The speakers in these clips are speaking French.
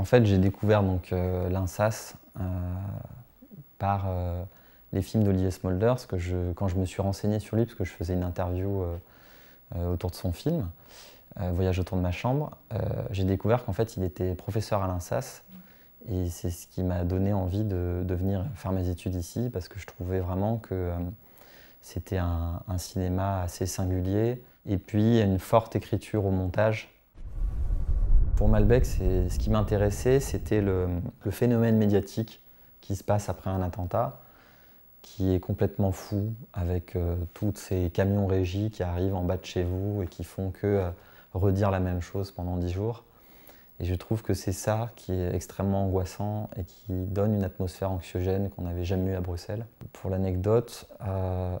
En fait, j'ai découvert donc euh, l'INSAS euh, par euh, les films d'Olivier Smulders, que quand je me suis renseigné sur lui, parce que je faisais une interview autour de son film, Voyage autour de ma chambre, j'ai découvert qu'en fait, il était professeur à l'INSAS. Et c'est ce qui m'a donné envie de, venir faire mes études ici, parce que je trouvais vraiment que c'était un, un, cinéma assez singulier, et puis une forte écriture au montage pour Malbec, ce qui m'intéressait, c'était le, phénomène médiatique qui se passe après un attentat, qui est complètement fou, avec euh, tous ces camions régis qui arrivent en bas de chez vous et qui font que euh, redire la même chose pendant dix jours. Et je trouve que c'est ça qui est extrêmement angoissant et qui donne une atmosphère anxiogène qu'on n'avait jamais eue à Bruxelles. Pour l'anecdote, euh,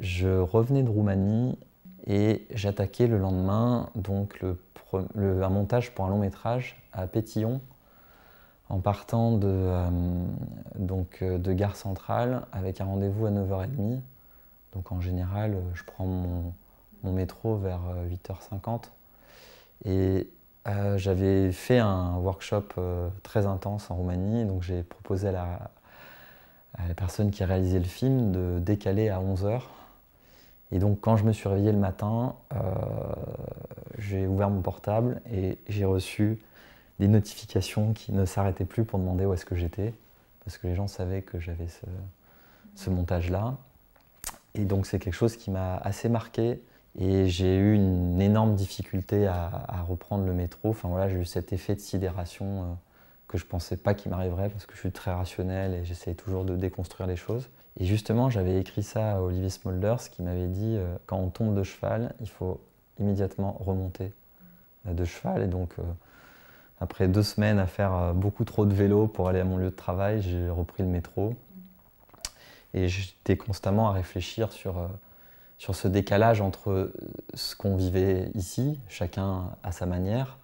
je revenais de Roumanie et j'attaquais le lendemain donc un montage pour un long métrage à Pétillon, en partant de, euh, donc, euh, de Gare Centrale avec un rendez-vous à 9h30. Donc en général, euh, je prends mon, métro vers 8h50. Et j'avais fait un workshop très intense en Roumanie, donc j'ai proposé à la, à la, personne qui réalisait le film de décaler à 11h et donc quand je me suis réveillé le matin, euh, j'ai ouvert mon portable et j'ai reçu des notifications qui ne s'arrêtaient plus pour demander où est-ce que j'étais, parce que les gens savaient que j'avais ce, montage-là. Et donc c'est quelque chose qui m'a assez marqué et j'ai eu une énorme difficulté à, à, reprendre le métro. Enfin voilà, j'ai eu cet effet de sidération euh, que je pensais pas qu'il m'arriverait parce que je suis très rationnel et j'essayais toujours de déconstruire les choses. Et justement, j'avais écrit ça à Olivier Smolders qui m'avait dit euh, quand on tombe de cheval, il faut immédiatement remonter euh, de cheval. Et donc, euh, après deux semaines à faire beaucoup trop de vélo pour aller à mon lieu de travail, j'ai repris le métro. Et j'étais constamment à réfléchir sur, sur ce décalage entre ce qu'on vivait ici, chacun à sa manière,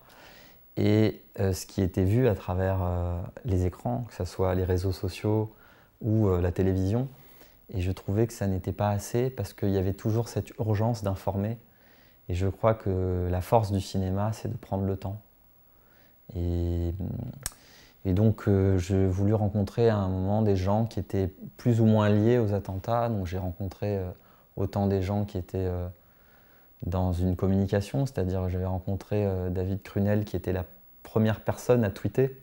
et euh, ce qui était vu à travers euh, les écrans, que ce soit les réseaux sociaux ou euh, la télévision. Et je trouvais que ça n'était pas assez parce qu'il y avait toujours cette urgence d'informer. Et je crois que la force du cinéma, c'est de prendre le temps. Et, et donc, j'ai voulu rencontrer à un moment des gens qui étaient plus ou moins liés aux attentats. Donc, j'ai rencontré autant des gens qui étaient dans une communication, c'est-à-dire j'avais rencontré euh, David Crunel qui était la première personne à tweeter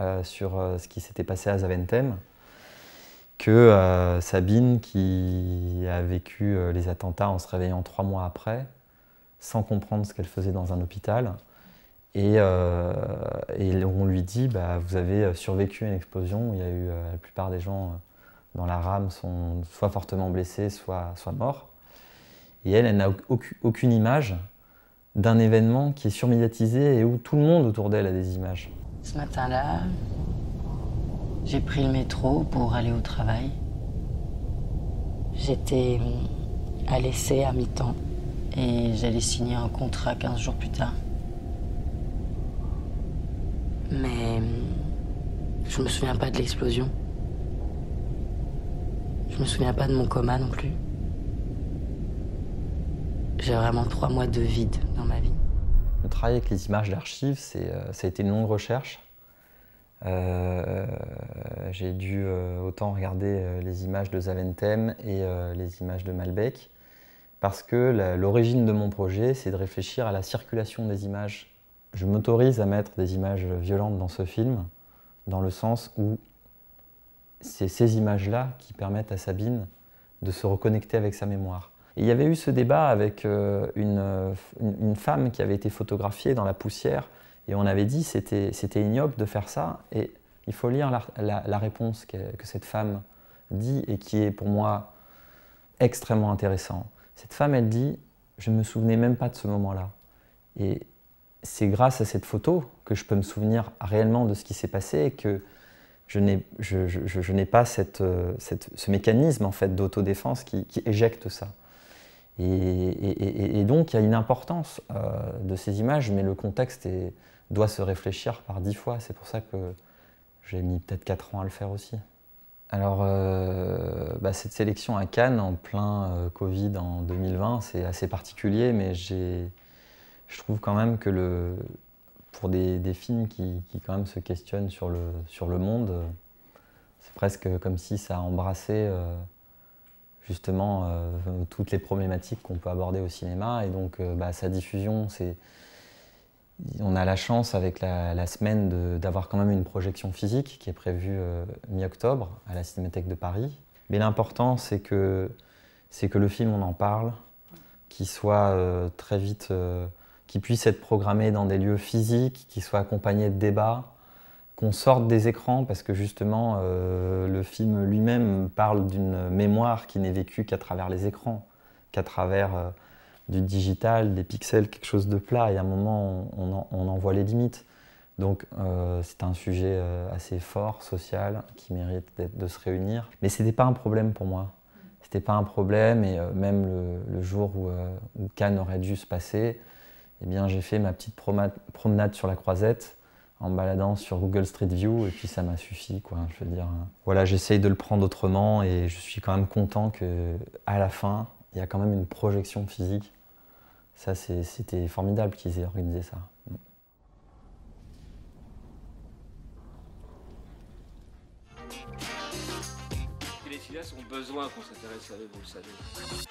euh, sur euh, ce qui s'était passé à Zaventem, que Sabine qui a vécu les attentats en se réveillant trois mois après, sans comprendre ce qu'elle faisait dans un hôpital. Et, on lui dit, bah, vous avez survécu à une explosion, il y a eu la plupart des gens dans la rame sont soit fortement blessés, soit morts. Et elle, elle n'a aucune image d'un événement qui est surmédiatisé et où tout le monde autour d'elle a des images. Ce matin-là, j'ai pris le métro pour aller au travail. J'étais euh, à l'essai à mi-temps et j'allais signer un contrat 15 jours plus tard. Mais euh, je me souviens pas de l'explosion. Je me souviens pas de mon coma non plus. J'ai vraiment trois mois de vide dans ma vie. Le travail avec les images d'archives, euh, ça a été une longue recherche. Euh, j'ai dû euh, autant regarder les images de Zaventem et les images de Malbec, parce que l'origine de mon projet, c'est de réfléchir à la circulation des images. Je m'autorise à mettre des images violentes dans ce film, dans le sens où c'est ces images-là qui permettent à Sabine de se reconnecter avec sa mémoire il y avait eu ce débat avec euh, euh, une, une, femme qui avait été photographiée dans la poussière, et on avait dit c'était c'était ignoble de faire ça. Et il faut lire la, réponse que, que, cette femme dit et qui est pour moi extrêmement intéressant. Cette femme, elle dit je me souvenais même pas de ce moment-là. Et c'est grâce à cette photo que je peux me souvenir réellement de ce qui s'est passé et que je n'ai, je, je n'ai pas cette, euh, cette, ce mécanisme en fait d'autodéfense qui, qui éjecte ça. Et, donc, il y a une importance euh, de ces images, mais le contexte doit se réfléchir par dix fois. C'est pour ça que j'ai mis peut-être quatre ans à le faire aussi. Alors, euh, bah, cette sélection à Cannes en plein euh, Covid en 2020, c'est assez particulier, mais je trouve quand même que le, pour des, films qui, quand même se questionnent sur le, sur le monde, c'est presque comme si ça embrassait justement euh, toutes les problématiques qu'on peut aborder au cinéma. Et donc euh, bah, sa diffusion, c'est... On a la chance avec la, semaine d'avoir quand même une projection physique qui est prévue euh, mi-octobre à la Cinémathèque de Paris. Mais l'important, c'est que, que le film, on en parle, qu'il soit très vite, qu'il puisse être programmé dans des lieux physiques, qu'il soit accompagné de débats, qu'on sorte des écrans parce que justement euh, le film lui-même parle d'une mémoire qui n'est vécue qu'à travers les écrans, qu'à travers euh, du digital, des pixels, quelque chose de plat. Et à un moment, on, en, voit les limites. Donc euh, c'est un sujet assez fort, social, qui mérite de se réunir. Mais ce n'était pas un problème pour moi. C'était pas un problème et même le, jour où, où, Cannes aurait dû se passer, eh bien j'ai fait ma petite promenade sur la croisette en baladant sur Google Street View et puis ça m'a suffi quoi. Je veux dire, euh, voilà, j'essaye de le prendre autrement et je suis quand même content que à la fin, il y a quand même une projection physique. Ça, c'était formidable qu'ils aient organisé ça. Les filles ont besoin qu'on s'intéresse à eux, vous le savez.